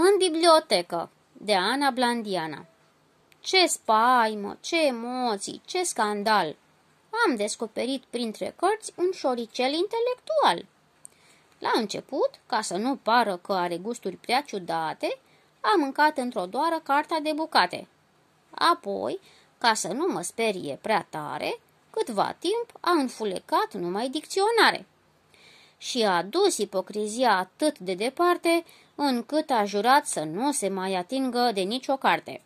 În bibliotecă, de Ana Blandiana. Ce spaimă, ce emoții, ce scandal! Am descoperit printre cărți un șoricel intelectual. La început, ca să nu pară că are gusturi prea ciudate, am mâncat într-o doară carta de bucate. Apoi, ca să nu mă sperie prea tare, câtva timp a înfulecat numai dicționare și a dus ipocrizia atât de departe încât a jurat să nu se mai atingă de nicio carte.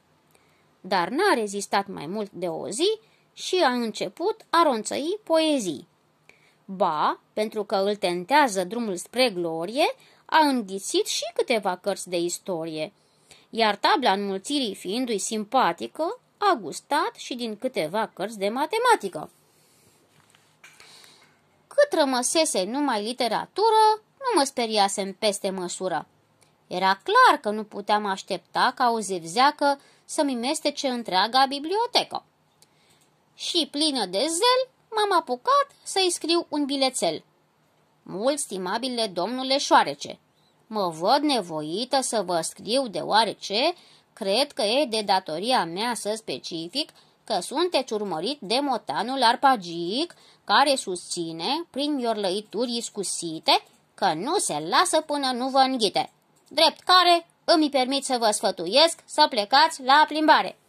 Dar n-a rezistat mai mult de o zi și a început a ronțăi poezii. Ba, pentru că îl tentează drumul spre glorie, a înghițit și câteva cărți de istorie, iar tabla înmulțirii fiindu-i simpatică, a gustat și din câteva cărți de matematică. Cât rămăsese numai literatură, nu mă speriasem peste măsură. Era clar că nu puteam aștepta ca o zevzeacă să-mi mestece întreaga bibliotecă. Și plină de zel, m-am apucat să-i scriu un bilețel. Mult stimabile domnule Șoarece, mă văd nevoită să vă scriu deoarece cred că e de datoria mea să specific că sunteți urmărit de motanul arpagic, care susține, prin iorlăituri iscusite, că nu se lasă până nu vă înghite, drept care îmi permit să vă sfătuiesc să plecați la plimbare.